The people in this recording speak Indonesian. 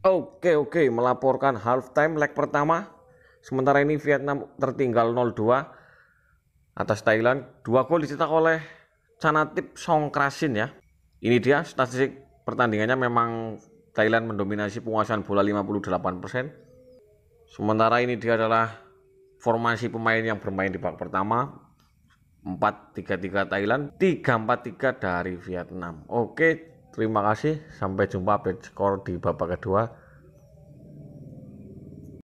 Oke oke melaporkan halftime leg pertama. Sementara ini Vietnam tertinggal 0-2 atas Thailand. Dua gol dicetak oleh Song Songkrasin ya. Ini dia statistik pertandingannya memang Thailand mendominasi penguasaan bola 58%. Sementara ini dia adalah formasi pemain yang bermain di babak pertama. 4-3-3 Thailand, 3-4-3 dari Vietnam. Oke, Terima kasih, sampai jumpa update skor di babak kedua.